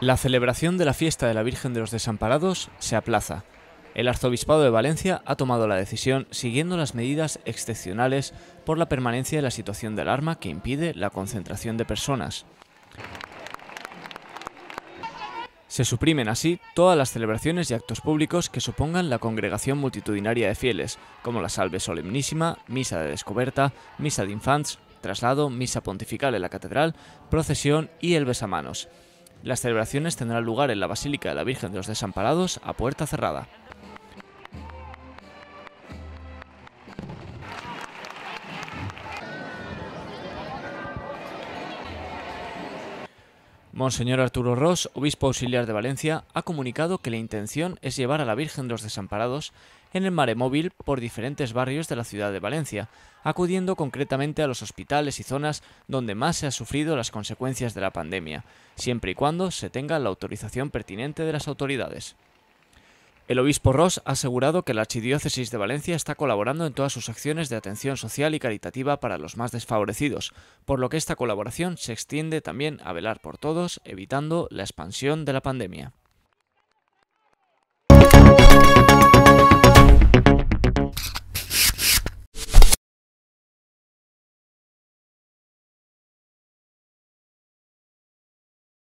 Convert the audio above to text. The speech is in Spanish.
La celebración de la fiesta de la Virgen de los Desamparados se aplaza. El Arzobispado de Valencia ha tomado la decisión siguiendo las medidas excepcionales por la permanencia de la situación de alarma que impide la concentración de personas. Se suprimen así todas las celebraciones y actos públicos que supongan la congregación multitudinaria de fieles, como la salve solemnísima, misa de descoberta, misa de infants, traslado, misa pontifical en la catedral, procesión y el besamanos. Las celebraciones tendrán lugar en la Basílica de la Virgen de los Desamparados a puerta cerrada. Monseñor Arturo Ross, obispo auxiliar de Valencia, ha comunicado que la intención es llevar a la Virgen de los Desamparados en el mare móvil por diferentes barrios de la ciudad de Valencia, acudiendo concretamente a los hospitales y zonas donde más se han sufrido las consecuencias de la pandemia, siempre y cuando se tenga la autorización pertinente de las autoridades. El obispo Ross ha asegurado que la Archidiócesis de Valencia está colaborando en todas sus acciones de atención social y caritativa para los más desfavorecidos, por lo que esta colaboración se extiende también a velar por todos, evitando la expansión de la pandemia.